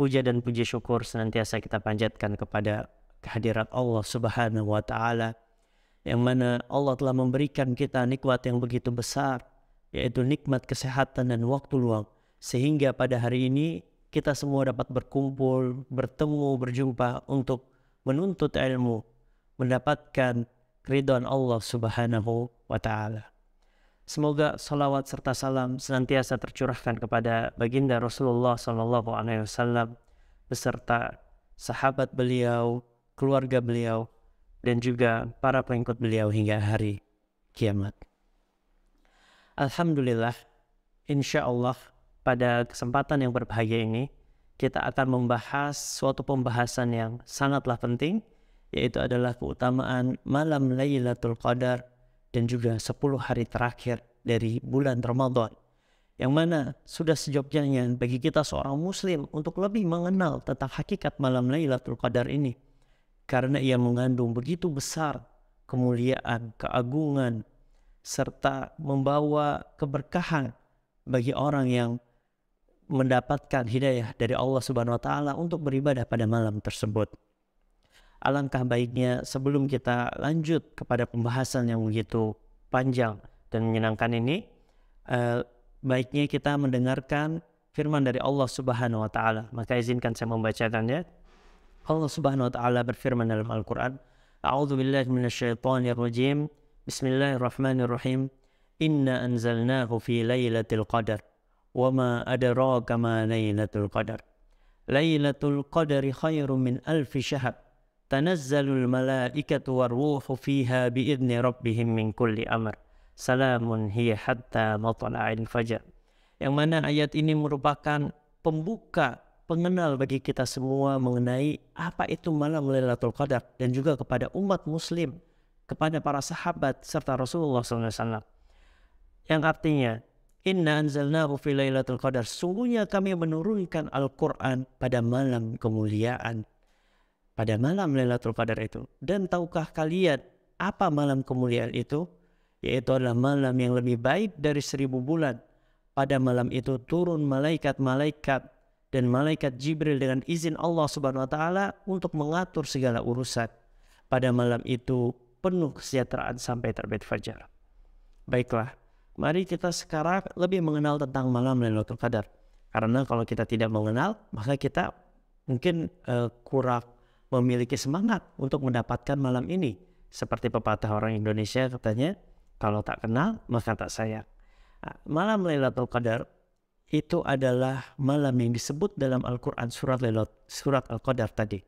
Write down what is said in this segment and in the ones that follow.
puja dan puji syukur senantiasa kita panjatkan kepada kehadirat Allah Subhanahu wa taala yang mana Allah telah memberikan kita nikmat yang begitu besar yaitu nikmat kesehatan dan waktu luang sehingga pada hari ini kita semua dapat berkumpul, bertemu, berjumpa untuk menuntut ilmu, mendapatkan keridhaan Allah Subhanahu wa taala. Semoga salawat serta salam senantiasa tercurahkan kepada baginda Rasulullah Sallallahu Alaihi Wasallam beserta sahabat beliau, keluarga beliau, dan juga para pengikut beliau hingga hari kiamat. Alhamdulillah, insya Allah pada kesempatan yang berbahagia ini kita akan membahas suatu pembahasan yang sangatlah penting, yaitu adalah keutamaan malam Lailatul Qadar dan juga 10 hari terakhir dari bulan Ramadan. Yang mana sudah sejogjanya bagi kita seorang muslim untuk lebih mengenal tentang hakikat malam Lailatul Qadar ini. Karena ia mengandung begitu besar kemuliaan, keagungan, serta membawa keberkahan bagi orang yang mendapatkan hidayah dari Allah Subhanahu wa taala untuk beribadah pada malam tersebut. Alangkah baiknya sebelum kita lanjut kepada pembahasan yang begitu panjang dan menyenangkan ini, eh, baiknya kita mendengarkan firman dari Allah Subhanahu wa taala. Maka izinkan saya membacakannya. Allah Subhanahu wa taala berfirman dalam Al-Qur'an, "A'udzu billahi minasyaitonir rajim. Bismillahirrahmanirrahim. Inna anzalnahu fi lailatul qadar. Wa ma adraka ma lailatul qadar. Lailatul qadari khairun min alfi syahr." tanazzalul malaikatu warruhu fiha biidni rabbihim min kulli amr salamun hiya hatta matla'il fajar yang mana ayat ini merupakan pembuka pengenal bagi kita semua mengenai apa itu malam Lailatul Qadar dan juga kepada umat muslim kepada para sahabat serta Rasulullah SAW yang artinya Inna anzalnahu fi lailatul qadar. Sungguhnya kami menurunkan Al-Quran pada malam kemuliaan pada malam Lailatul Qadar itu. Dan tahukah kalian apa malam kemuliaan itu? Yaitu adalah malam yang lebih baik dari seribu bulan. Pada malam itu turun malaikat-malaikat dan malaikat Jibril dengan izin Allah Subhanahu wa taala untuk mengatur segala urusan. Pada malam itu penuh kesejahteraan sampai terbit fajar. Baiklah, mari kita sekarang lebih mengenal tentang malam Lailatul Qadar. Karena kalau kita tidak mengenal, maka kita mungkin uh, kurang memiliki semangat untuk mendapatkan malam ini. Seperti pepatah orang Indonesia katanya, kalau tak kenal maka tak sayang. Nah, malam Lailatul Qadar itu adalah malam yang disebut dalam Al-Quran surat Lailat, surat Al-Qadar tadi.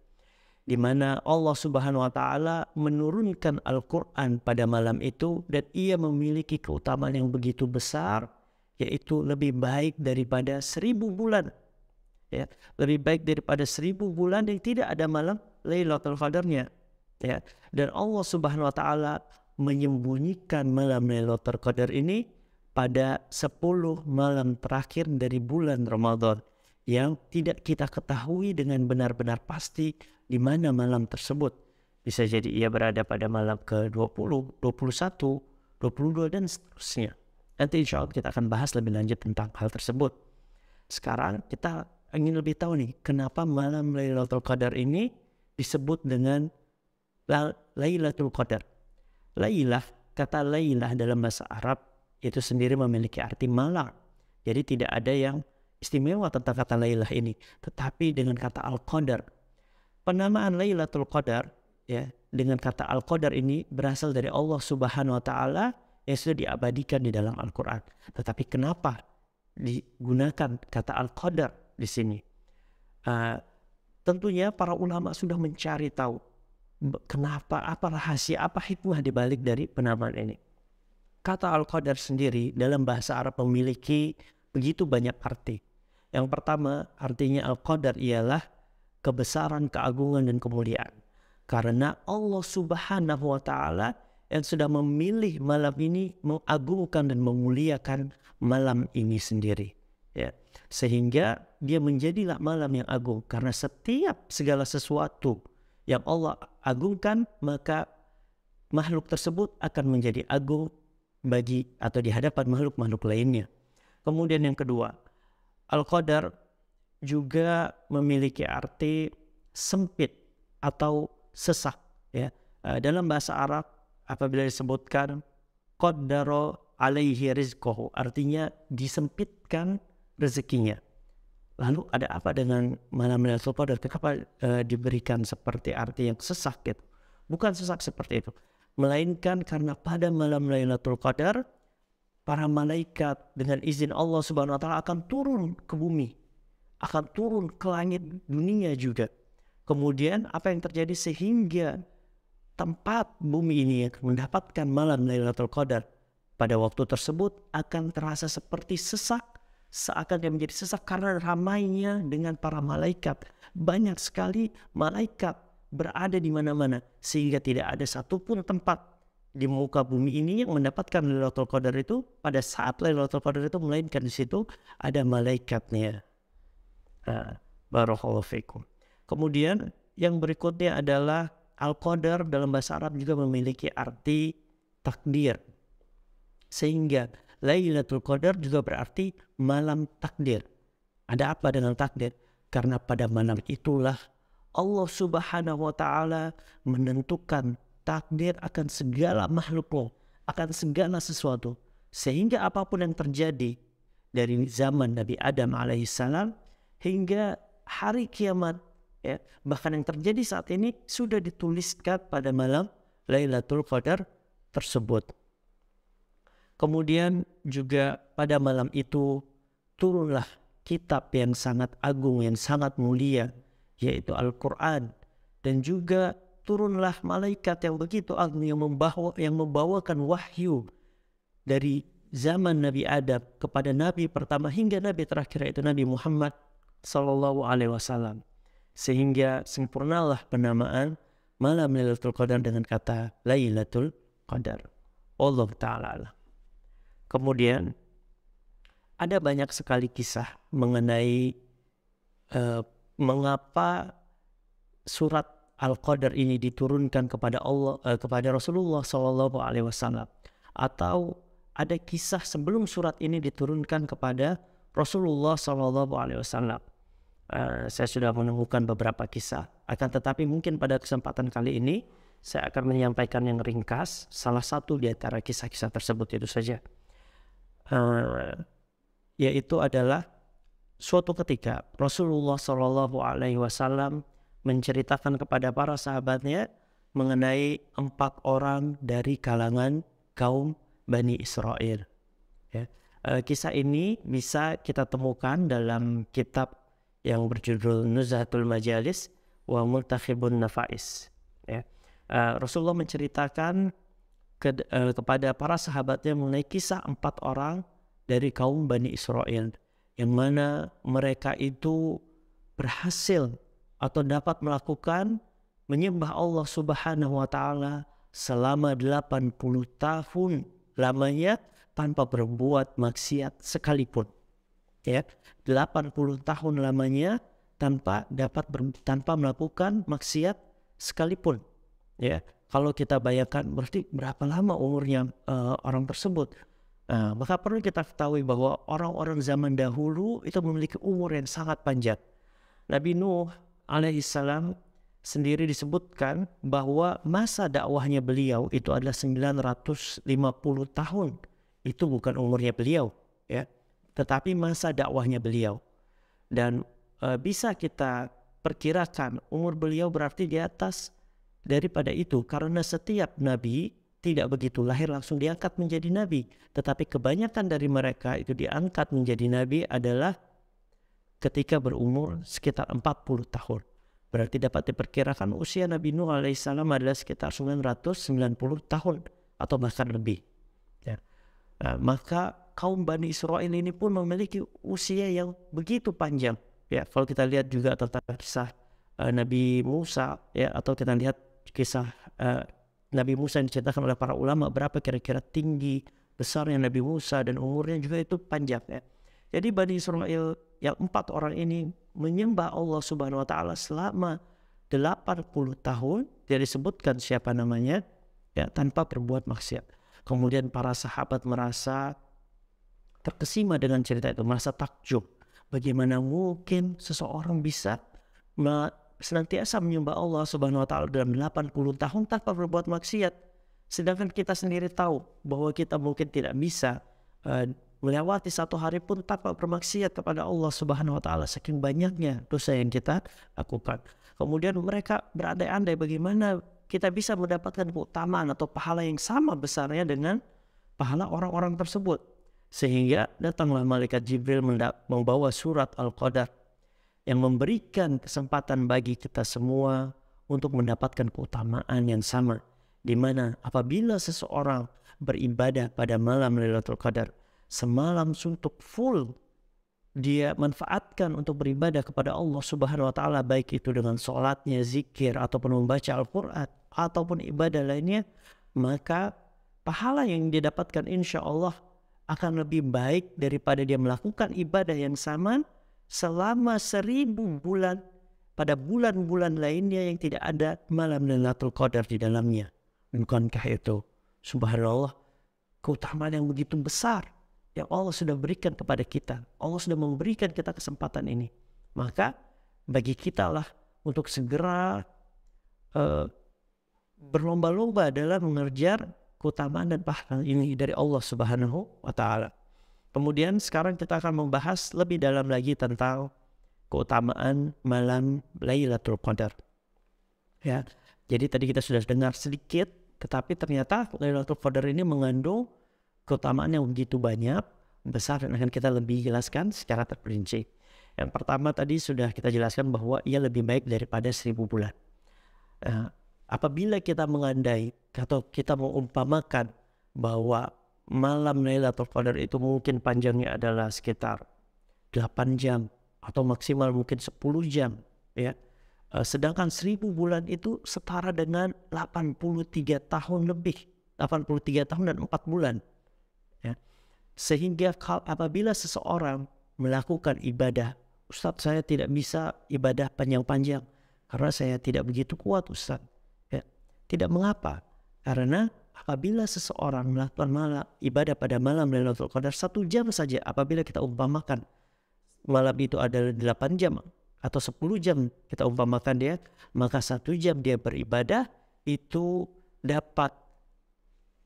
Di mana Allah Subhanahu wa taala menurunkan Al-Qur'an pada malam itu dan ia memiliki keutamaan yang begitu besar yaitu lebih baik daripada seribu bulan ya lebih baik daripada seribu bulan yang tidak ada malam Lailatul Qadarnya ya dan Allah Subhanahu wa taala menyembunyikan malam Lailatul Qadar ini pada 10 malam terakhir dari bulan Ramadan yang tidak kita ketahui dengan benar-benar pasti di mana malam tersebut. Bisa jadi ia berada pada malam ke-20, 21, 22 dan seterusnya. Nanti insya Allah kita akan bahas lebih lanjut tentang hal tersebut. Sekarang kita ingin lebih tahu nih kenapa malam Lailatul Qadar ini disebut dengan Lailatul Qadar. Lailah, kata Lailah dalam bahasa Arab itu sendiri memiliki arti malam. Jadi tidak ada yang istimewa tentang kata Lailah ini. Tetapi dengan kata Al-Qadar. Penamaan Lailatul Qadar ya dengan kata Al-Qadar ini berasal dari Allah Subhanahu wa taala yang sudah diabadikan di dalam Al-Qur'an. Tetapi kenapa digunakan kata Al-Qadar di sini? Uh, Tentunya para ulama sudah mencari tahu kenapa, apa rahasia, apa hikmah dibalik dari penamaan ini. Kata Al-Qadar sendiri dalam bahasa Arab memiliki begitu banyak arti. Yang pertama artinya Al-Qadar ialah kebesaran, keagungan, dan kemuliaan. Karena Allah subhanahu wa ta'ala yang sudah memilih malam ini mengagungkan dan memuliakan malam ini sendiri. Sehingga dia menjadilah malam yang agung. Karena setiap segala sesuatu yang Allah agungkan, maka makhluk tersebut akan menjadi agung bagi atau di hadapan makhluk-makhluk lainnya. Kemudian yang kedua, Al-Qadar juga memiliki arti sempit atau sesak ya. Eh, dalam bahasa Arab apabila disebutkan qaddaro alaihi rizqahu artinya disempitkan rezekinya. Lalu ada apa dengan malam Lailatul Qadar? Kenapa e, eh, diberikan seperti arti yang sesak gitu? Bukan sesak seperti itu, melainkan karena pada malam Lailatul Qadar para malaikat dengan izin Allah Subhanahu wa taala akan turun ke bumi, akan turun ke langit dunia juga. Kemudian apa yang terjadi sehingga tempat bumi ini yang mendapatkan malam Lailatul Qadar pada waktu tersebut akan terasa seperti sesak seakan dia menjadi sesak karena ramainya dengan para malaikat. Banyak sekali malaikat berada di mana-mana sehingga tidak ada satupun tempat di muka bumi ini yang mendapatkan Lailatul Qadar itu pada saat Lailatul Qadar itu melainkan di situ ada malaikatnya. Nah, Barakallahu fikum. Kemudian yang berikutnya adalah Al-Qadar dalam bahasa Arab juga memiliki arti takdir. Sehingga Lailatul Qadar juga berarti malam takdir. Ada apa dengan takdir? Karena pada malam itulah Allah Subhanahu wa taala menentukan takdir akan segala makhluk akan segala sesuatu. Sehingga apapun yang terjadi dari zaman Nabi Adam alaihissalam hingga hari kiamat, ya, bahkan yang terjadi saat ini sudah dituliskan pada malam Lailatul Qadar tersebut. Kemudian juga pada malam itu turunlah kitab yang sangat agung, yang sangat mulia, yaitu Al-Quran. Dan juga turunlah malaikat yang begitu agung yang membawa yang membawakan wahyu dari zaman Nabi Adam kepada Nabi pertama hingga Nabi terakhir yaitu Nabi Muhammad Sallallahu Alaihi Wasallam. Sehingga sempurnalah penamaan malam Lailatul Qadar dengan kata Lailatul Qadar. Allah Ta'ala alam. Kemudian ada banyak sekali kisah mengenai eh, mengapa surat Al-Qadar ini diturunkan kepada Allah eh, kepada Rasulullah Shallallahu alaihi wasallam atau ada kisah sebelum surat ini diturunkan kepada Rasulullah Shallallahu alaihi wasallam. Eh, saya sudah menemukan beberapa kisah. Akan tetapi mungkin pada kesempatan kali ini saya akan menyampaikan yang ringkas salah satu di antara kisah-kisah tersebut itu saja. Nah, yaitu adalah suatu ketika Rasulullah Shallallahu Alaihi Wasallam menceritakan kepada para sahabatnya mengenai empat orang dari kalangan kaum Bani Israel. Ya. Eh, kisah ini bisa kita temukan dalam kitab yang berjudul Nuzhatul Majalis wa Multakhibun Nafais. Ya. Eh, Rasulullah menceritakan ke, eh, kepada para sahabatnya mengenai kisah empat orang dari kaum Bani Israel yang mana mereka itu berhasil atau dapat melakukan menyembah Allah Subhanahu wa taala selama 80 tahun lamanya tanpa berbuat maksiat sekalipun. Ya, 80 tahun lamanya tanpa dapat ber, tanpa melakukan maksiat sekalipun. Ya, kalau kita bayangkan berarti berapa lama umurnya uh, orang tersebut? Nah, maka perlu kita ketahui bahwa orang-orang zaman dahulu itu memiliki umur yang sangat panjang. Nabi Nuh alaihissalam sendiri disebutkan bahwa masa dakwahnya beliau itu adalah 950 tahun. Itu bukan umurnya beliau, ya. Tetapi masa dakwahnya beliau. Dan e, bisa kita perkirakan umur beliau berarti di atas daripada itu karena setiap nabi tidak begitu lahir langsung diangkat menjadi nabi. Tetapi kebanyakan dari mereka itu diangkat menjadi nabi adalah ketika berumur sekitar 40 tahun. Berarti dapat diperkirakan usia Nabi Nuh alaihissalam adalah sekitar 990 tahun atau bahkan lebih. Ya. Nah, maka kaum Bani Israel ini pun memiliki usia yang begitu panjang. Ya, kalau kita lihat juga tentang kisah uh, Nabi Musa ya atau kita lihat kisah uh, Nabi Musa yang diceritakan oleh para ulama berapa kira-kira tinggi besarnya Nabi Musa dan umurnya juga itu panjang ya. Jadi Bani Israel yang empat orang ini menyembah Allah Subhanahu wa taala selama 80 tahun dia disebutkan siapa namanya ya tanpa berbuat maksiat. Kemudian para sahabat merasa terkesima dengan cerita itu, merasa takjub. Bagaimana mungkin seseorang bisa senantiasa menyembah Allah Subhanahu wa taala dalam 80 tahun tanpa berbuat maksiat. Sedangkan kita sendiri tahu bahwa kita mungkin tidak bisa uh, melewati satu hari pun tanpa bermaksiat kepada Allah Subhanahu wa taala saking banyaknya dosa yang kita lakukan. Kemudian mereka berandai-andai bagaimana kita bisa mendapatkan keutamaan atau pahala yang sama besarnya dengan pahala orang-orang tersebut. Sehingga datanglah malaikat Jibril membawa surat Al-Qadar yang memberikan kesempatan bagi kita semua untuk mendapatkan keutamaan yang sama. Di mana apabila seseorang beribadah pada malam Lailatul Qadar, semalam suntuk full, dia manfaatkan untuk beribadah kepada Allah Subhanahu wa taala baik itu dengan sholatnya, zikir ataupun membaca Al-Qur'an ataupun ibadah lainnya, maka pahala yang dia dapatkan insya Allah akan lebih baik daripada dia melakukan ibadah yang sama selama seribu bulan pada bulan-bulan lainnya yang tidak ada malam Lailatul Qadar di dalamnya. Bukankah itu? Subhanallah, keutamaan yang begitu besar yang Allah sudah berikan kepada kita. Allah sudah memberikan kita kesempatan ini. Maka bagi kita lah untuk segera uh, berlomba-lomba dalam mengejar keutamaan dan pahala ini dari Allah Subhanahu wa taala. Kemudian sekarang kita akan membahas lebih dalam lagi tentang keutamaan malam Lailatul Qadar. Ya, jadi tadi kita sudah dengar sedikit, tetapi ternyata Lailatul Qadar ini mengandung keutamaan yang begitu banyak, besar dan akan kita lebih jelaskan secara terperinci. Yang pertama tadi sudah kita jelaskan bahwa ia lebih baik daripada seribu bulan. Eh, apabila kita mengandai atau kita mengumpamakan bahwa malam Lailatul Qadar itu mungkin panjangnya adalah sekitar 8 jam atau maksimal mungkin 10 jam ya. Eh, sedangkan 1000 bulan itu setara dengan 83 tahun lebih, 83 tahun dan 4 bulan. Ya. Sehingga apabila seseorang melakukan ibadah, Ustadz saya tidak bisa ibadah panjang-panjang karena saya tidak begitu kuat Ustadz. Ya. Tidak mengapa, karena apabila seseorang melakukan malam ibadah pada malam Lailatul Qadar satu jam saja apabila kita umpamakan malam itu adalah delapan jam atau sepuluh jam kita umpamakan dia maka satu jam dia beribadah itu dapat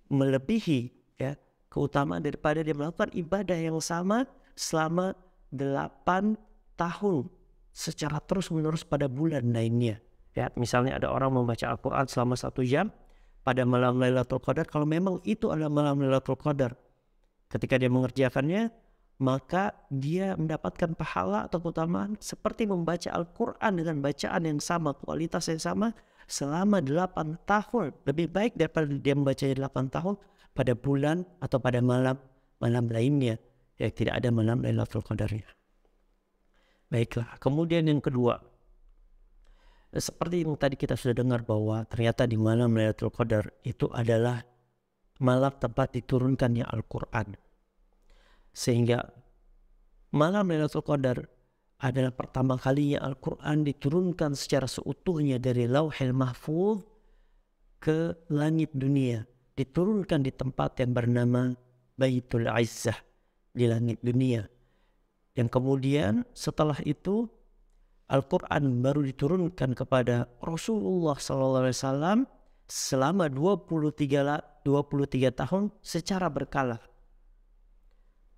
melebihi ya keutamaan daripada dia melakukan ibadah yang sama selama delapan tahun secara terus menerus pada bulan lainnya ya misalnya ada orang membaca Al-Quran selama satu jam pada malam Lailatul Qadar kalau memang itu adalah malam Lailatul Qadar. Ketika dia mengerjakannya, maka dia mendapatkan pahala atau keutamaan seperti membaca Al-Quran dengan bacaan yang sama, kualitas yang sama selama 8 tahun. Lebih baik daripada dia membacanya 8 tahun pada bulan atau pada malam malam lainnya. yang tidak ada malam Lailatul Qadarnya. Baiklah, kemudian yang kedua, Eh, seperti yang tadi kita sudah dengar bahwa ternyata di malam Lailatul Qadar itu adalah malam tempat diturunkannya Al-Qur'an. Sehingga malam Lailatul Qadar adalah pertama kalinya Al-Qur'an diturunkan secara seutuhnya dari Lauhil Mahfuz ke langit dunia, diturunkan di tempat yang bernama Baitul Aisyah di langit dunia. Yang kemudian setelah itu Al-Quran baru diturunkan kepada Rasulullah SAW selama 23, 23 tahun secara berkala.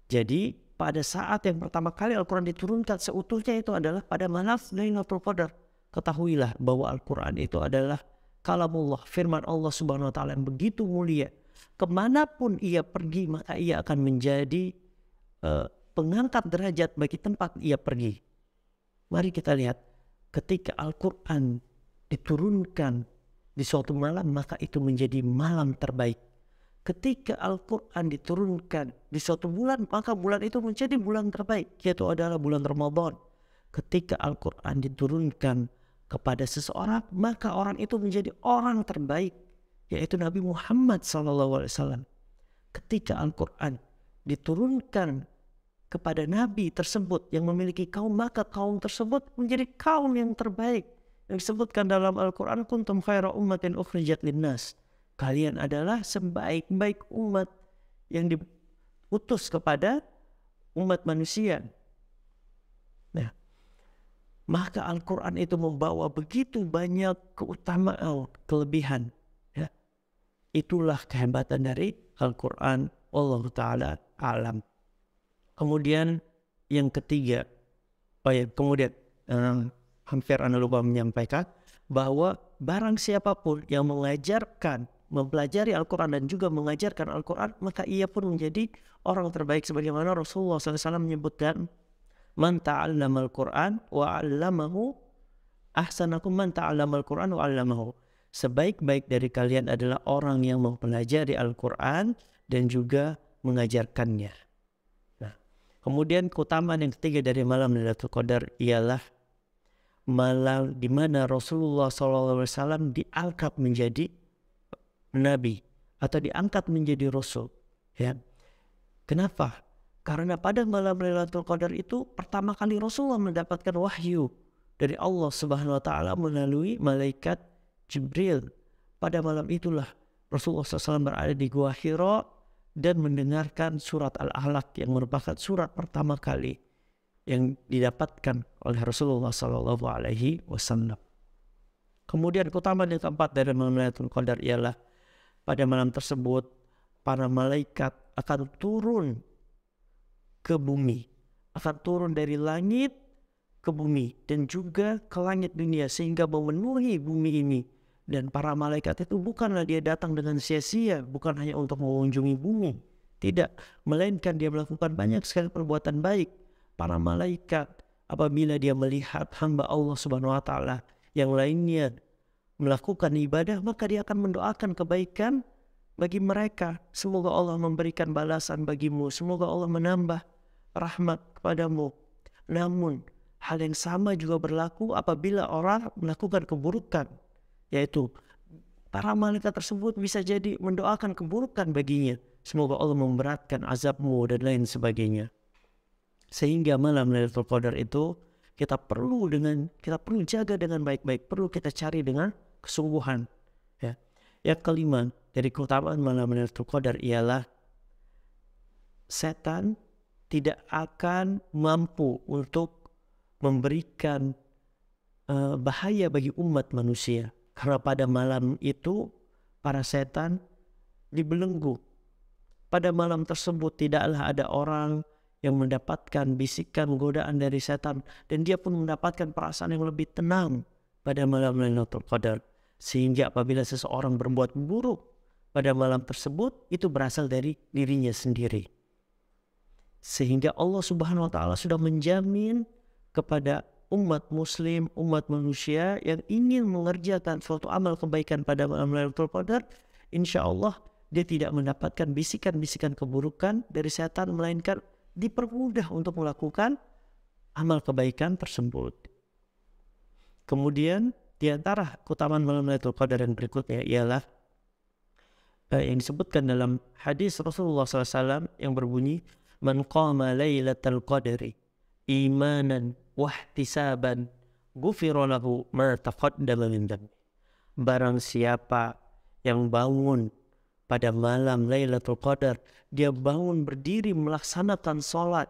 Jadi pada saat yang pertama kali Al-Quran diturunkan seutuhnya itu adalah pada manaf Lailatul Qadar. Ketahuilah bahwa Al-Quran itu adalah kalamullah, firman Allah Subhanahu wa taala yang begitu mulia. Kemanapun ia pergi maka ia akan menjadi uh, pengangkat derajat bagi tempat ia pergi Mari kita lihat ketika Al-Quran diturunkan di suatu malam maka itu menjadi malam terbaik. Ketika Al-Quran diturunkan di suatu bulan maka bulan itu menjadi bulan terbaik yaitu adalah bulan Ramadan. Ketika Al-Quran diturunkan kepada seseorang maka orang itu menjadi orang terbaik yaitu Nabi Muhammad SAW. Ketika Al-Quran diturunkan kepada nabi tersebut yang memiliki kaum maka kaum tersebut menjadi kaum yang terbaik yang disebutkan dalam Al-Qur'an kuntum khaira yang ukhrijat linnas kalian adalah sebaik-baik umat yang diutus kepada umat manusia nah maka Al-Qur'an itu membawa begitu banyak keutamaan kelebihan ya itulah kehebatan dari Al-Qur'an Allah taala alam Kemudian yang ketiga, oh ya, kemudian um, hampir Anda lupa menyampaikan bahwa barang siapapun yang mengajarkan, mempelajari Al-Quran dan juga mengajarkan Al-Quran, maka ia pun menjadi orang terbaik sebagaimana Rasulullah SAW menyebutkan man ta'allama al-Qur'an wa 'allamahu ahsanakum man ta'allama al-Qur'an wa 'allamahu. Sebaik-baik dari kalian adalah orang yang mempelajari Al-Qur'an dan juga mengajarkannya. Kemudian keutamaan yang ketiga dari malam Lailatul Qadar ialah malam di mana Rasulullah SAW diangkat menjadi nabi atau diangkat menjadi rasul. Ya. Kenapa? Karena pada malam Lailatul Qadar itu pertama kali Rasulullah mendapatkan wahyu dari Allah Subhanahu wa taala melalui malaikat Jibril. Pada malam itulah Rasulullah SAW berada di Gua Hira dan mendengarkan surat Al-Alaq yang merupakan surat pertama kali yang didapatkan oleh Rasulullah Sallallahu Alaihi Wasallam. Kemudian keutamaan yang keempat dari malam Lailatul Qadar ialah pada malam tersebut para malaikat akan turun ke bumi, akan turun dari langit ke bumi dan juga ke langit dunia sehingga memenuhi bumi ini dan para malaikat itu bukanlah dia datang dengan sia-sia, bukan hanya untuk mengunjungi bumi. Tidak, melainkan dia melakukan banyak sekali perbuatan baik. Para malaikat apabila dia melihat hamba Allah Subhanahu wa taala yang lainnya melakukan ibadah, maka dia akan mendoakan kebaikan bagi mereka. Semoga Allah memberikan balasan bagimu, semoga Allah menambah rahmat kepadamu. Namun, hal yang sama juga berlaku apabila orang melakukan keburukan yaitu para malaikat tersebut bisa jadi mendoakan keburukan baginya. Semoga Allah memberatkan azabmu dan lain sebagainya. Sehingga malam Lailatul Qadar itu kita perlu dengan kita perlu jaga dengan baik-baik, perlu kita cari dengan kesungguhan. Ya. Yang kelima dari keutamaan malam Lailatul Qadar ialah setan tidak akan mampu untuk memberikan uh, bahaya bagi umat manusia karena pada malam itu para setan dibelenggu. Pada malam tersebut tidaklah ada orang yang mendapatkan bisikan godaan dari setan dan dia pun mendapatkan perasaan yang lebih tenang pada malam Lailatul Qadar. Sehingga apabila seseorang berbuat buruk pada malam tersebut itu berasal dari dirinya sendiri. Sehingga Allah Subhanahu wa taala sudah menjamin kepada umat muslim, umat manusia yang ingin mengerjakan suatu amal kebaikan pada malam Lailatul Qadar, insya Allah dia tidak mendapatkan bisikan-bisikan keburukan dari setan, melainkan dipermudah untuk melakukan amal kebaikan tersebut. Kemudian di antara keutamaan malam Lailatul Qadar yang berikutnya ialah eh, yang disebutkan dalam hadis Rasulullah SAW yang berbunyi, "Man qama laylatul qadri imanan wahtisaban gufirolahu mertafat dalam taqaddama Barang siapa yang bangun pada malam Lailatul Qadar, dia bangun berdiri melaksanakan sholat.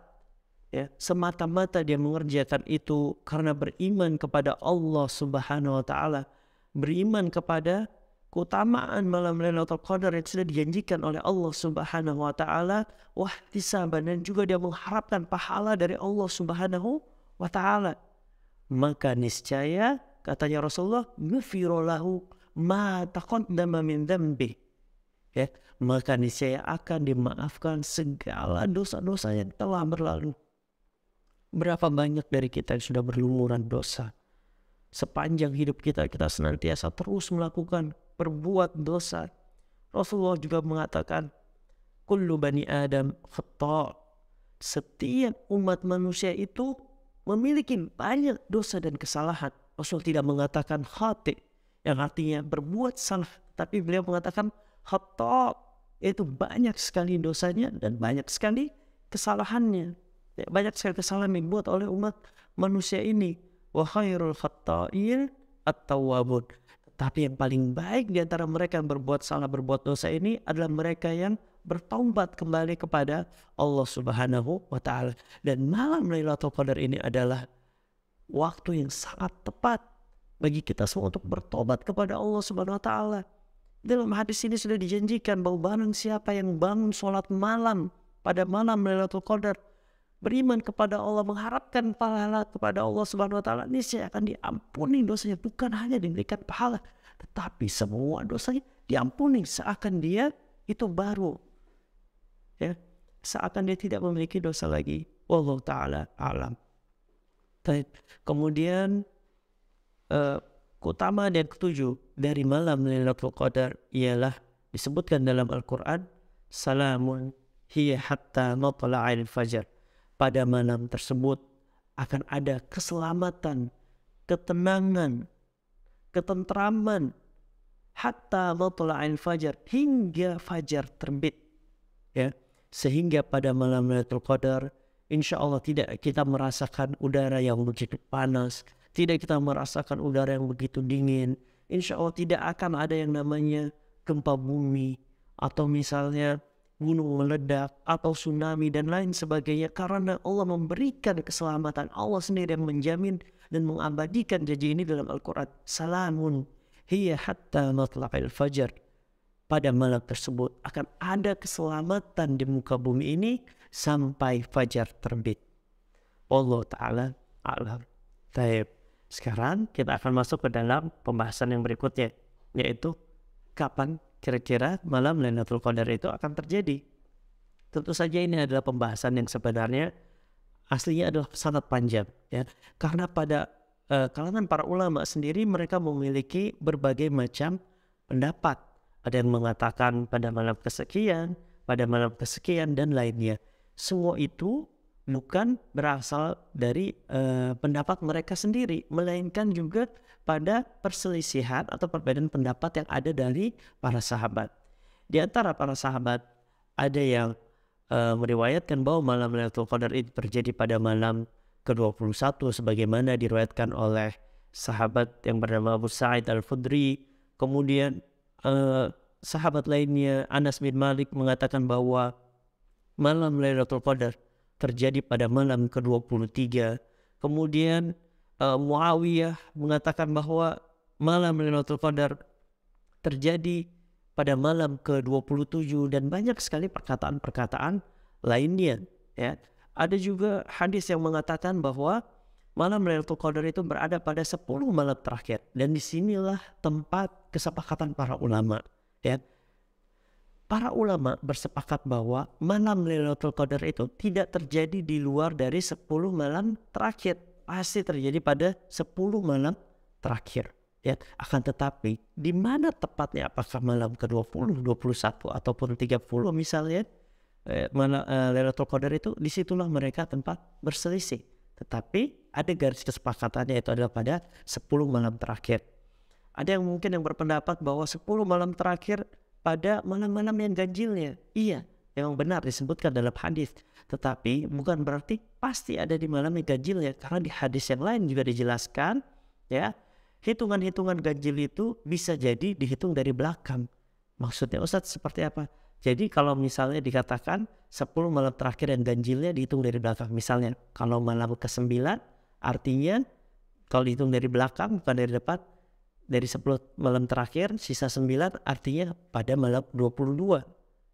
Ya, semata-mata dia mengerjakan itu karena beriman kepada Allah Subhanahu wa taala, beriman kepada keutamaan malam Lailatul Qadar yang sudah dijanjikan oleh Allah Subhanahu wa taala, wahtisaban dan juga dia mengharapkan pahala dari Allah Subhanahu wa ta'ala. Maka niscaya katanya Rasulullah mufirolahu ma taqaddama min dhanbi. Ya, maka niscaya akan dimaafkan segala dosa-dosa yang telah berlalu. Berapa banyak dari kita yang sudah berlumuran dosa? Sepanjang hidup kita kita senantiasa terus melakukan berbuat dosa. Rasulullah juga mengatakan kullu bani adam khata. Setiap umat manusia itu memiliki banyak dosa dan kesalahan. Rasul tidak mengatakan hati yang artinya berbuat salah. Tapi beliau mengatakan khotob. itu banyak sekali dosanya dan banyak sekali kesalahannya. Ya, banyak sekali kesalahan yang dibuat oleh umat manusia ini. Wa khairul khatta'in at-tawwabun. Tapi yang paling baik di antara mereka yang berbuat salah, berbuat dosa ini adalah mereka yang bertobat kembali kepada Allah Subhanahu wa taala. Dan malam Lailatul Qadar ini adalah waktu yang sangat tepat bagi kita semua untuk bertobat kepada Allah Subhanahu wa taala. Dalam hadis ini sudah dijanjikan bahwa barang siapa yang bangun sholat malam pada malam Lailatul Qadar beriman kepada Allah mengharapkan pahala kepada Allah Subhanahu wa taala niscaya akan diampuni dosanya bukan hanya diberikan pahala tetapi semua dosanya diampuni seakan dia itu baru ya seakan dia tidak memiliki dosa lagi wallahu taala alam kemudian uh, eh, keutamaan yang ketujuh dari malam Lailatul Qadar ialah disebutkan dalam Al-Qur'an salamun hiya hatta matla'il fajar pada malam tersebut akan ada keselamatan ketenangan ketentraman hatta matla'il fajar hingga fajar terbit ya sehingga pada malam Lailatul Qadar insya Allah tidak kita merasakan udara yang begitu panas, tidak kita merasakan udara yang begitu dingin. Insya Allah tidak akan ada yang namanya gempa bumi atau misalnya gunung meledak atau tsunami dan lain sebagainya karena Allah memberikan keselamatan Allah sendiri yang menjamin dan mengabadikan janji ini dalam Al-Quran salamun hiya hatta matla'il fajar pada malam tersebut akan ada keselamatan di muka bumi ini sampai fajar terbit. Allah Ta'ala alam. Taib. Sekarang kita akan masuk ke dalam pembahasan yang berikutnya, yaitu kapan kira-kira malam Lailatul Qadar itu akan terjadi. Tentu saja ini adalah pembahasan yang sebenarnya aslinya adalah sangat panjang ya. Karena pada uh, kalangan para ulama sendiri mereka memiliki berbagai macam pendapat ada yang mengatakan pada malam kesekian, pada malam kesekian dan lainnya. Semua itu bukan berasal dari uh, pendapat mereka sendiri, melainkan juga pada perselisihan atau perbedaan pendapat yang ada dari para sahabat. Di antara para sahabat ada yang uh, meriwayatkan bahwa malam Lailatul Qadar itu terjadi pada malam ke-21 sebagaimana diriwayatkan oleh sahabat yang bernama Abu Sa'id Al-Fudri. Kemudian Eh, sahabat lainnya Anas bin Malik mengatakan bahwa malam Lailatul Qadar terjadi pada malam ke-23. Kemudian uh, Muawiyah mengatakan bahwa malam Lailatul Qadar terjadi pada malam ke-27 dan banyak sekali perkataan-perkataan lainnya ya. Ada juga hadis yang mengatakan bahwa Malam Lailatul Qadar itu berada pada 10 malam terakhir dan disinilah tempat kesepakatan para ulama ya. Para ulama bersepakat bahwa malam Lailatul Qadar itu tidak terjadi di luar dari 10 malam terakhir. Pasti terjadi pada 10 malam terakhir. Ya, akan tetapi di mana tepatnya apakah malam ke-20, 21 ataupun 30 misalnya eh, mana eh, Lailatul Qadar itu disitulah mereka tempat berselisih tetapi ada garis kesepakatannya itu adalah pada 10 malam terakhir. Ada yang mungkin yang berpendapat bahwa 10 malam terakhir pada malam-malam yang ganjilnya. Iya, memang benar disebutkan dalam hadis. Tetapi bukan berarti pasti ada di malam yang ganjilnya karena di hadis yang lain juga dijelaskan ya hitungan-hitungan ganjil itu bisa jadi dihitung dari belakang. Maksudnya Ustaz seperti apa? Jadi kalau misalnya dikatakan 10 malam terakhir yang ganjilnya dihitung dari belakang. Misalnya kalau malam ke-9 artinya kalau dihitung dari belakang bukan dari depan dari 10 malam terakhir sisa 9 artinya pada malam 22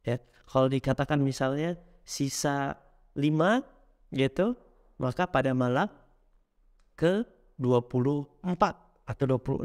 ya. Kalau dikatakan misalnya sisa 5 gitu maka pada malam ke 24 atau 26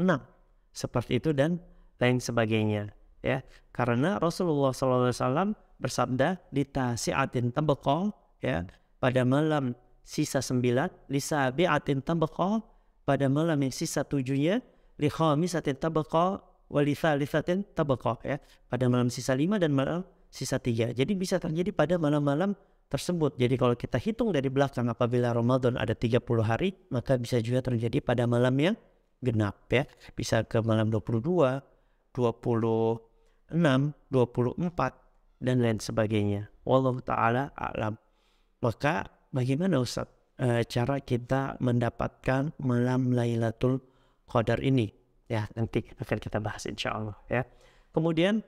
seperti itu dan lain sebagainya ya karena Rasulullah SAW bersabda di tasiatin tabaqah ya pada malam sisa sembilan lisa biatin tabekoh, pada malam yang sisa tujuhnya li khamisatin tabekoh, walitha lithatin tabekoh, ya pada malam sisa lima dan malam sisa tiga jadi bisa terjadi pada malam-malam tersebut jadi kalau kita hitung dari belakang apabila Ramadan ada 30 hari maka bisa juga terjadi pada malam yang genap ya bisa ke malam 22 20 6, 24 dan lain sebagainya. Wallahu taala alam. Maka bagaimana Ustaz e, cara kita mendapatkan malam Lailatul Qadar ini? Ya, nanti akan kita bahas insya Allah ya. Kemudian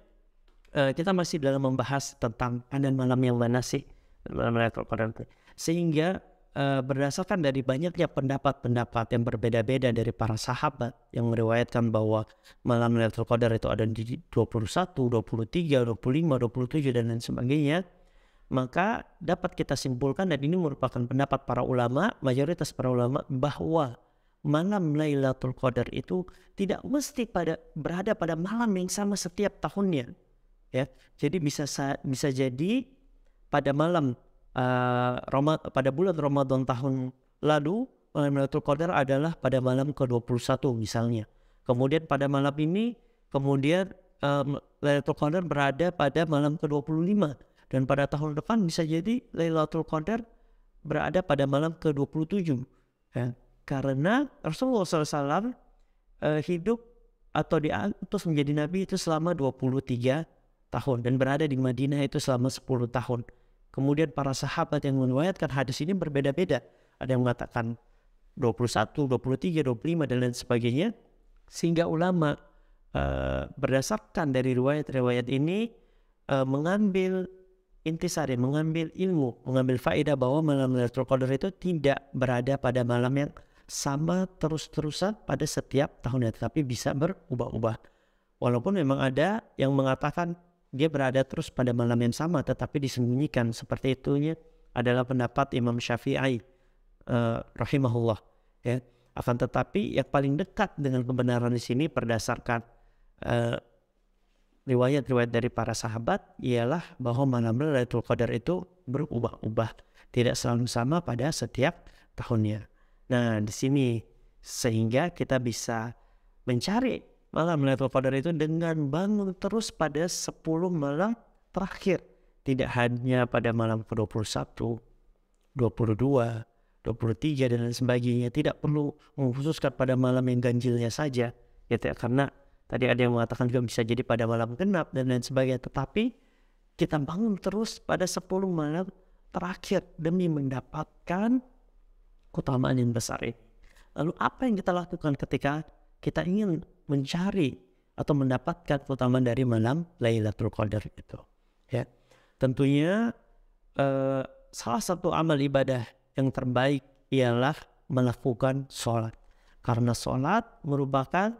e, kita masih dalam membahas tentang ada malam yang mana sih malam Lailatul Qadar. Sehingga Eh, berdasarkan dari banyaknya pendapat-pendapat yang berbeda-beda dari para sahabat yang meriwayatkan bahwa malam Lailatul Qadar itu ada di 21, 23, 25, 27 dan lain sebagainya, maka dapat kita simpulkan dan ini merupakan pendapat para ulama, mayoritas para ulama bahwa malam Lailatul Qadar itu tidak mesti pada berada pada malam yang sama setiap tahunnya. Ya. Jadi bisa bisa jadi pada malam uh, Roma, pada bulan Ramadan tahun lalu eh, Lailatul Qadar adalah pada malam ke-21 misalnya. Kemudian pada malam ini kemudian um, Lailatul Qadar berada pada malam ke-25 dan pada tahun depan bisa jadi Lailatul Qadar berada pada malam ke-27. Ya. Karena Rasulullah Sallallahu SAW uh, hidup atau diantus menjadi nabi itu selama 23 tahun dan berada di Madinah itu selama 10 tahun. Kemudian para sahabat yang meriwayatkan hadis ini berbeda-beda. Ada yang mengatakan 21, 23, 25 dan lain sebagainya. Sehingga ulama uh, berdasarkan dari riwayat-riwayat ini uh, mengambil intisari, ya, mengambil ilmu, mengambil faedah bahwa malam Lailatul Qadar itu tidak berada pada malam yang sama terus-terusan pada setiap tahunnya tetapi bisa berubah-ubah. Walaupun memang ada yang mengatakan dia berada terus pada malam yang sama tetapi disembunyikan seperti itunya adalah pendapat Imam Syafi'i uh, rahimahullah ya akan tetapi yang paling dekat dengan kebenaran di sini berdasarkan riwayat eh, riwayat-riwayat dari para sahabat ialah bahwa malam Lailatul Qadar itu berubah-ubah tidak selalu sama pada setiap tahunnya nah di sini sehingga kita bisa mencari malam Lailatul Qadar itu dengan bangun terus pada 10 malam terakhir. Tidak hanya pada malam ke-21, 22, 23 dan lain sebagainya. Tidak perlu mengkhususkan pada malam yang ganjilnya saja. Gitu ya, karena tadi ada yang mengatakan juga bisa jadi pada malam genap dan lain sebagainya. Tetapi kita bangun terus pada 10 malam terakhir demi mendapatkan keutamaan yang besar ini. Lalu apa yang kita lakukan ketika kita ingin mencari atau mendapatkan keutamaan dari malam Lailatul Qadar itu. Ya. Tentunya uh, salah satu amal ibadah yang terbaik ialah melakukan sholat. Karena sholat merupakan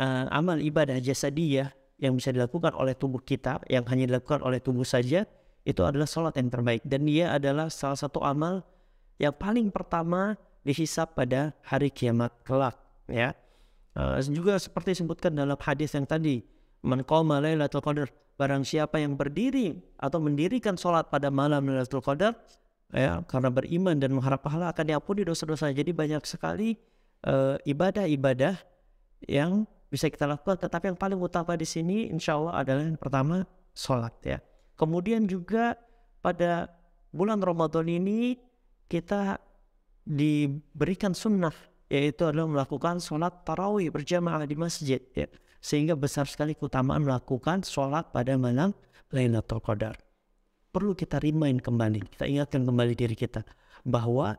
uh, amal ibadah jasadiyah yang bisa dilakukan oleh tubuh kita, yang hanya dilakukan oleh tubuh saja, itu adalah sholat yang terbaik. Dan dia adalah salah satu amal yang paling pertama dihisap pada hari kiamat kelak. Ya, Uh, juga seperti disebutkan dalam hadis yang tadi, man qama lailatul qadar, barang siapa yang berdiri atau mendirikan sholat pada malam lailatul qadar ya karena beriman dan mengharap pahala akan diampuni dosa-dosa. Jadi banyak sekali eh, ibadah-ibadah uh, yang bisa kita lakukan, tetapi yang paling utama di sini insya Allah adalah yang pertama sholat ya. Kemudian juga pada bulan Ramadan ini kita diberikan sunnah yaitu adalah melakukan sholat tarawih berjamaah di masjid ya. sehingga besar sekali keutamaan melakukan sholat pada malam Lailatul Qadar perlu kita remind kembali kita ingatkan kembali diri kita bahwa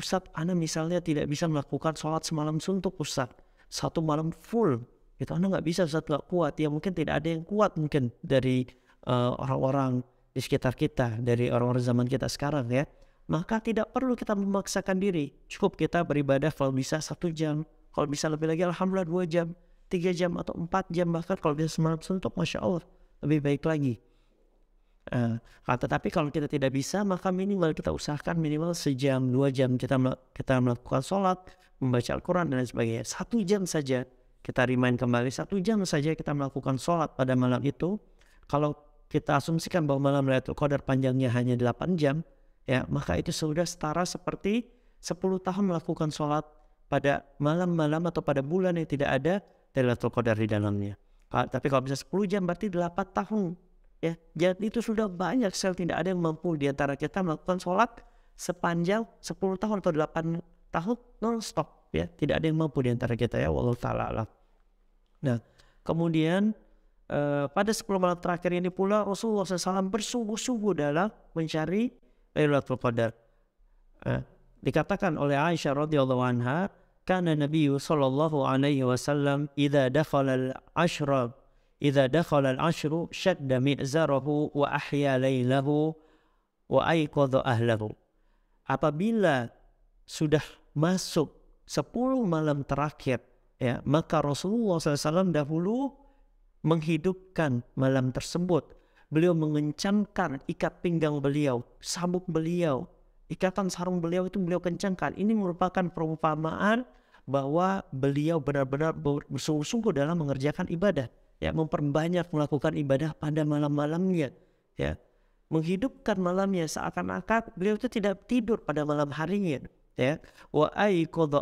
Ustaz Anda misalnya tidak bisa melakukan sholat semalam suntuk Ustaz satu malam full itu Anda nggak bisa satu nggak kuat ya mungkin tidak ada yang kuat mungkin dari eh, orang-orang uh, orang -orang di sekitar kita dari orang-orang zaman kita sekarang ya maka tidak perlu kita memaksakan diri. Cukup kita beribadah kalau bisa satu jam, kalau bisa lebih lagi alhamdulillah dua jam, tiga jam atau empat jam bahkan kalau bisa semalam suntuk, masya Allah lebih baik lagi. Uh, tetapi kalau kita tidak bisa maka minimal kita usahakan minimal sejam dua jam kita kita melakukan sholat membaca Al-Quran dan lain sebagainya satu jam saja kita remind kembali satu jam saja kita melakukan sholat pada malam itu kalau kita asumsikan bahwa malam Lailatul Qadar panjangnya hanya delapan jam ya maka itu sudah setara seperti 10 tahun melakukan sholat pada malam-malam atau pada bulan yang tidak ada Lailatul Qadar di dalamnya. Tapi kalau bisa 10 jam berarti 8 tahun. Ya, jadi itu sudah banyak sel tidak ada yang mampu di antara kita melakukan sholat sepanjang 10 tahun atau 8 tahun non-stop ya tidak ada yang mampu di antara kita ya wallahu taala Nah kemudian eh, pada 10 malam terakhir ini pula Rasulullah SAW bersungguh-sungguh dalam mencari Lailatul Qadar. Eh, dikatakan oleh Aisyah radhiyallahu anha, kana Nabi sallallahu alaihi wasallam idza dakhala al ashr idza dakhala al ashr shadda mi'zarahu wa ahya lailahu wa aiqadha ahlahu. Apabila sudah masuk 10 malam terakhir ya maka Rasulullah SAW dahulu menghidupkan malam tersebut Beliau mengencangkan ikat pinggang beliau, sabuk beliau, ikatan sarung beliau itu beliau kencangkan. Ini merupakan perumpamaan bahwa beliau benar-benar bersungguh-sungguh dalam mengerjakan ibadah, ya memperbanyak melakukan ibadah pada malam-malamnya, ya menghidupkan malamnya seakan-akan beliau itu tidak tidur pada malam harinya, ya wa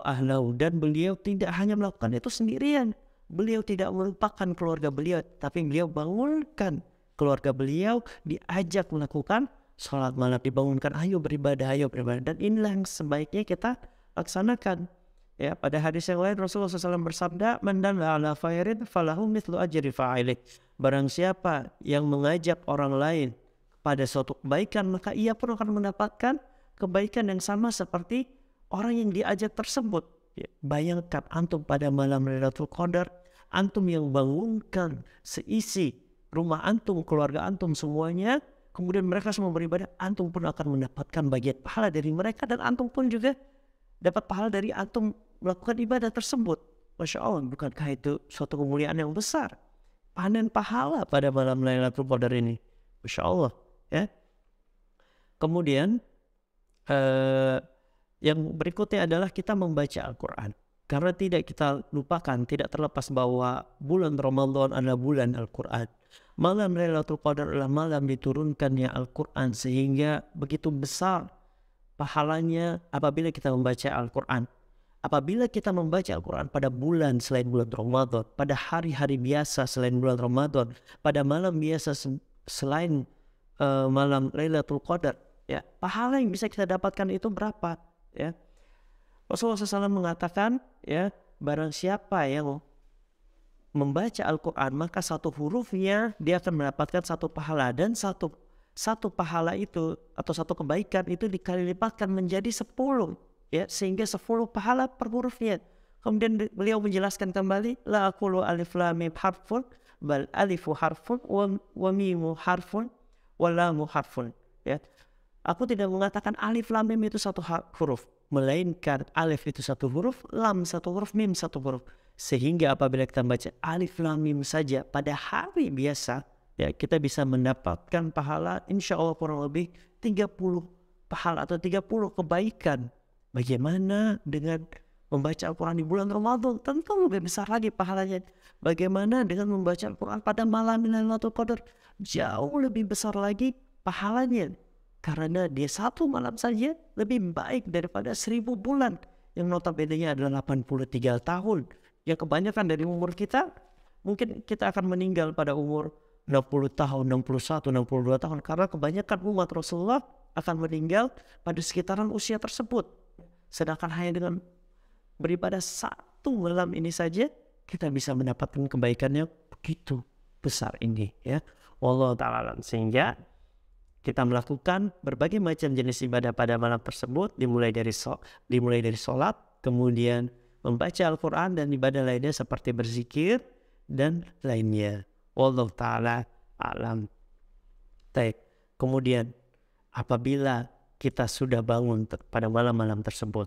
ahlau dan beliau tidak hanya melakukan itu sendirian, beliau tidak melupakan keluarga beliau, tapi beliau bangunkan keluarga beliau diajak melakukan sholat malam dibangunkan ayo beribadah ayo beribadah dan inilah yang sebaiknya kita laksanakan ya pada hadis yang lain Rasulullah SAW bersabda mendan ala fairin falahu mithlu ajri fa'ilik barang siapa yang mengajak orang lain pada suatu kebaikan maka ia pun akan mendapatkan kebaikan yang sama seperti orang yang diajak tersebut ya. bayangkan antum pada malam Lailatul Qadar antum yang bangunkan seisi rumah antum, keluarga antum semuanya, kemudian mereka semua beribadah, antum pun akan mendapatkan bagian pahala dari mereka dan antum pun juga dapat pahala dari antum melakukan ibadah tersebut. Masya Allah, bukankah itu suatu kemuliaan yang besar? Panen pahala pada malam Lailatul Qadar ini. Masya Allah. Ya. Kemudian uh, yang berikutnya adalah kita membaca Al-Quran. Karena tidak kita lupakan, tidak terlepas bahwa bulan Ramadan adalah bulan Al-Quran. Malam Lailatul Qadar adalah malam diturunkannya Al-Quran sehingga begitu besar pahalanya apabila kita membaca Al-Quran. Apabila kita membaca Al-Quran pada bulan selain bulan Ramadan, pada hari-hari biasa selain bulan Ramadan, pada malam biasa selain uh, malam Lailatul Qadar, ya pahala yang bisa kita dapatkan itu berapa? Ya, Rasulullah SAW mengatakan, ya barang siapa yang membaca Al-Quran maka satu hurufnya dia akan mendapatkan satu pahala dan satu satu pahala itu atau satu kebaikan itu dikali lipatkan menjadi sepuluh ya sehingga sepuluh pahala per hurufnya kemudian beliau menjelaskan kembali la aqulu alif lam mim harfun bal alifu harful wa, mimu harful wa lamu harfun ya Aku tidak mengatakan alif lam mim itu satu huruf, melainkan alif itu satu huruf, lam satu huruf, mim satu huruf. Sehingga apabila kita baca alif lam mim saja pada hari biasa, ya kita bisa mendapatkan pahala insya Allah kurang lebih 30 pahala atau 30 kebaikan. Bagaimana dengan membaca Al-Quran di bulan Ramadan? Tentu lebih besar lagi pahalanya. Bagaimana dengan membaca Al-Quran pada malam Lailatul Qadar? Jauh lebih besar lagi pahalanya karena dia satu malam saja lebih baik daripada seribu bulan. Yang notabene-nya adalah 83 tahun. Ya kebanyakan dari umur kita, mungkin kita akan meninggal pada umur 60 tahun, 61, 62 tahun. Karena kebanyakan umat Rasulullah akan meninggal pada sekitaran usia tersebut. Sedangkan hanya dengan beribadah satu malam ini saja, kita bisa mendapatkan kebaikannya begitu besar ini ya. Allah taala sehingga kita melakukan berbagai macam jenis ibadah pada malam tersebut dimulai dari so, dimulai dari sholat kemudian membaca Al-Quran dan ibadah lainnya seperti berzikir dan lainnya Wallahu ta'ala alam Baik. kemudian apabila kita sudah bangun pada malam-malam tersebut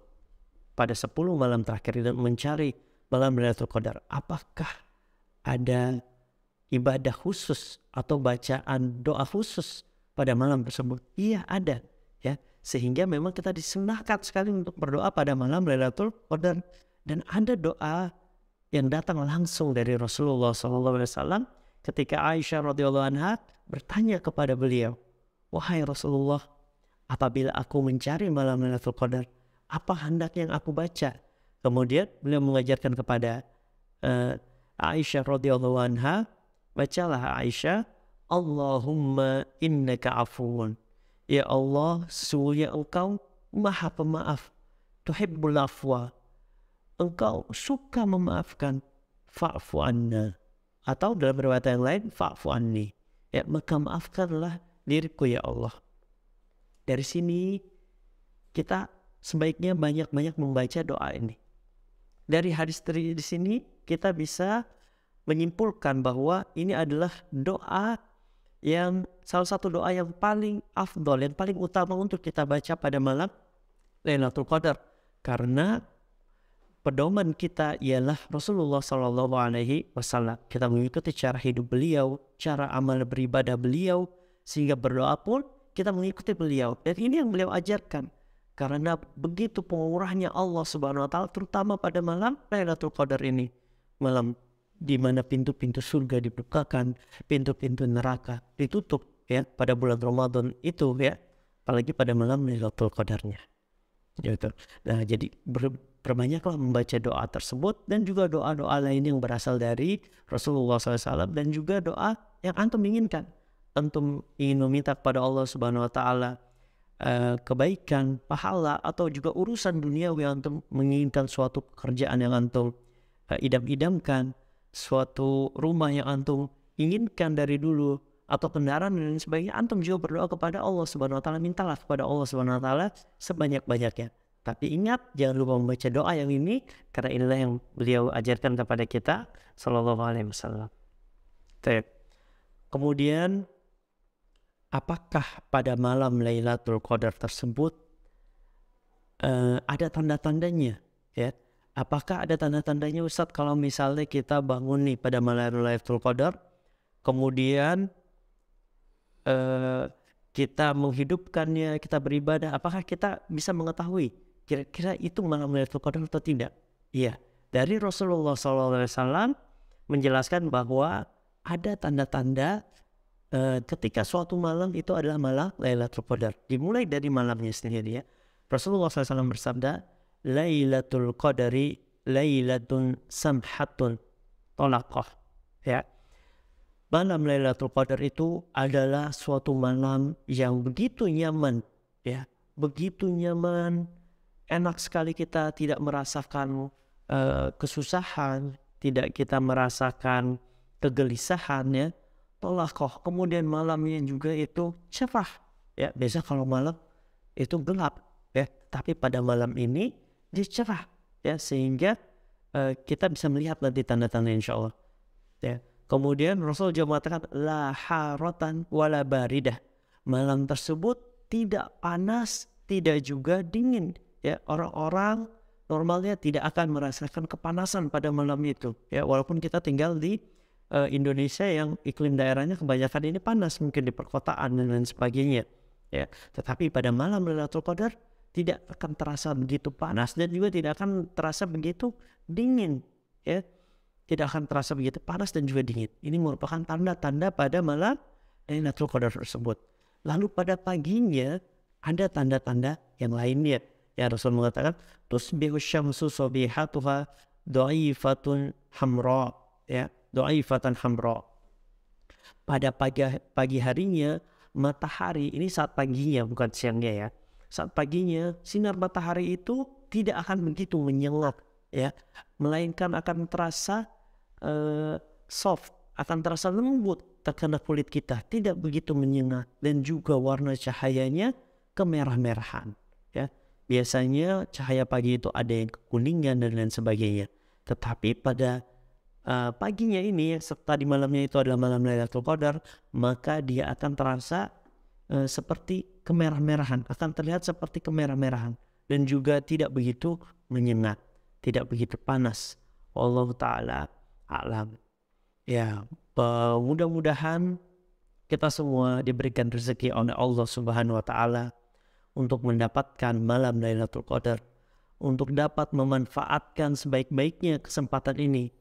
pada 10 malam terakhir dan mencari malam Lailatul Qadar apakah ada ibadah khusus atau bacaan doa khusus pada malam tersebut? Iya ada ya. Sehingga memang kita disenakat sekali untuk berdoa pada malam Lailatul Qadar dan ada doa yang datang langsung dari Rasulullah SAW ketika Aisyah radhiyallahu anha bertanya kepada beliau, wahai Rasulullah, apabila aku mencari malam Lailatul Qadar, apa hendak yang aku baca? Kemudian beliau mengajarkan kepada uh, Aisyah radhiyallahu anha, bacalah Aisyah Allahumma innaka afun. Ya Allah, sungguhnya engkau maha pemaaf. Tuhibbul afwa. Engkau suka memaafkan. Fa'fu anna. Atau dalam riwayat yang lain, fa'fu anni. Ya, maka maafkanlah diriku ya Allah. Dari sini kita sebaiknya banyak-banyak membaca doa ini. Dari hadis di sini kita bisa menyimpulkan bahwa ini adalah doa yang salah satu doa yang paling afdol, yang paling utama untuk kita baca pada malam Lailatul Qadar. Karena pedoman kita ialah Rasulullah Shallallahu Alaihi Wasallam. Kita mengikuti cara hidup beliau, cara amal beribadah beliau, sehingga berdoa pun kita mengikuti beliau. Dan ini yang beliau ajarkan. Karena begitu pengurahnya Allah Subhanahu Wa Taala, terutama pada malam Lailatul Qadar ini, malam di mana pintu-pintu surga dibukakan, pintu-pintu neraka ditutup ya pada bulan Ramadan itu ya, apalagi pada malam Lailatul Qadarnya. Gitu. Nah, jadi ber, perbanyaklah membaca doa tersebut dan juga doa-doa lain yang berasal dari Rasulullah SAW dan juga doa yang antum inginkan. Antum ingin meminta kepada Allah Subhanahu Wa Taala eh, kebaikan, pahala atau juga urusan dunia yang antum menginginkan suatu pekerjaan yang antum eh, idam-idamkan suatu rumah yang antum inginkan dari dulu atau kendaraan dan sebagainya antum juga berdoa kepada Allah Subhanahu wa taala mintalah kepada Allah Subhanahu wa taala sebanyak-banyaknya tapi ingat jangan lupa membaca doa yang ini karena inilah yang beliau ajarkan kepada kita sallallahu alaihi wasallam. Kemudian apakah pada malam Lailatul Qadar tersebut uh, ada tanda-tandanya ya Apakah ada tanda-tandanya Ustadz kalau misalnya kita bangun nih pada malam Lailatul Qadar, kemudian eh, kita menghidupkannya, kita beribadah, apakah kita bisa mengetahui kira-kira itu malam Lailatul Qadar atau tidak? Iya, dari Rasulullah SAW menjelaskan bahwa ada tanda-tanda eh, ketika suatu malam itu adalah malam Lailatul Qadar. Dimulai dari malamnya sendiri ya. Rasulullah SAW bersabda, Lailatul Qadari Lailatun Samhatun Tolakoh. Ya. Malam Lailatul Qadar itu adalah suatu malam yang begitu nyaman, ya, begitu nyaman, enak sekali kita tidak merasakan uh, kesusahan, tidak kita merasakan kegelisahan ya. Tolakoh. Kemudian malamnya juga itu cerah. Ya, biasa kalau malam itu gelap ya. Tapi pada malam ini cerah ya sehingga uh, kita bisa melihat nanti tanda-tanda insya Allah ya kemudian Rasul juga mengatakan la harotan wala baridah malam tersebut tidak panas tidak juga dingin ya orang-orang normalnya tidak akan merasakan kepanasan pada malam itu ya walaupun kita tinggal di uh, Indonesia yang iklim daerahnya kebanyakan ini panas mungkin di perkotaan dan lain sebagainya ya tetapi pada malam Lailatul Qadar tidak akan terasa begitu panas dan juga tidak akan terasa begitu dingin ya tidak akan terasa begitu panas dan juga dingin ini merupakan tanda-tanda pada malam natural Qadar tersebut lalu pada paginya ada tanda-tanda yang lainnya ya Rasul mengatakan tusbihu syamsu sobihatuha do'ifatun hamra ya do'ifatan hamra pada pagi pagi harinya matahari ini saat paginya bukan siangnya ya saat paginya sinar matahari itu tidak akan begitu menyengat ya melainkan akan terasa uh, soft akan terasa lembut terkena kulit kita tidak begitu menyengat dan juga warna cahayanya kemerah-merahan ya biasanya cahaya pagi itu ada yang kekuningan dan lain sebagainya tetapi pada uh, paginya ini serta di malamnya itu adalah malam Lailatul Qadar maka dia akan terasa Eh, seperti kemerah-merahan, akan terlihat seperti kemerah-merahan dan juga tidak begitu menyengat, tidak begitu panas. Allah taala alam. Ya, mudah-mudahan kita semua diberikan rezeki oleh Allah Subhanahu wa taala untuk mendapatkan malam Lailatul Qadar, untuk dapat memanfaatkan sebaik-baiknya kesempatan ini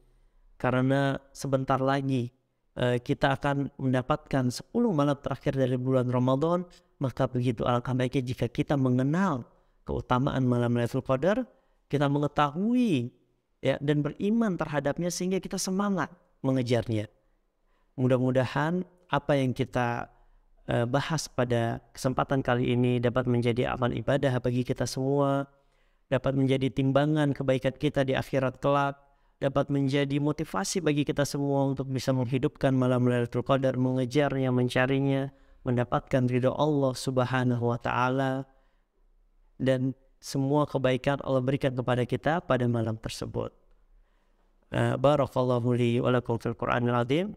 karena sebentar lagi Eh, kita akan mendapatkan 10 malam terakhir dari bulan Ramadan, maka begitu alangkah baiknya jika kita mengenal keutamaan malam Lailatul Qadar, kita mengetahui ya dan beriman terhadapnya sehingga kita semangat mengejarnya. Mudah-mudahan apa yang kita uh, bahas pada kesempatan kali ini dapat menjadi amal ibadah bagi kita semua, dapat menjadi timbangan kebaikan kita di akhirat kelak dapat menjadi motivasi bagi kita semua untuk bisa menghidupkan malam Lailatul Qadar, mengejarnya, mencarinya, mendapatkan ridho Allah Subhanahu wa taala dan semua kebaikan Allah berikan kepada kita pada malam tersebut. Eh, barakallahu li wa lakum fil Qur'anil azim.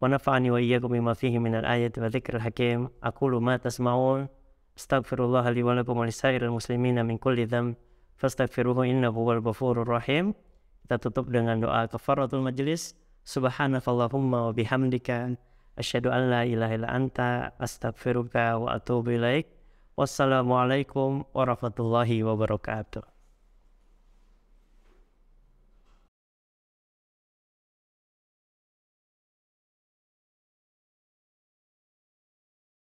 Wa nafa'ani wa iyyakum bima fihi min al ayat wa dzikril hakim. Aqulu ma tasma'un. Astaghfirullah li wa lakum wa lisairil muslimina min kulli dzamb. Fastaghfiruhu innahu huwal ghafurur rahim. Kita tutup dengan doa kafaratul majlis. Subhanakallahumma wa bihamdika asyhadu an la ilaha illa anta astaghfiruka wa atubu ilaik. Wassalamualaikum warahmatullahi wabarakatuh.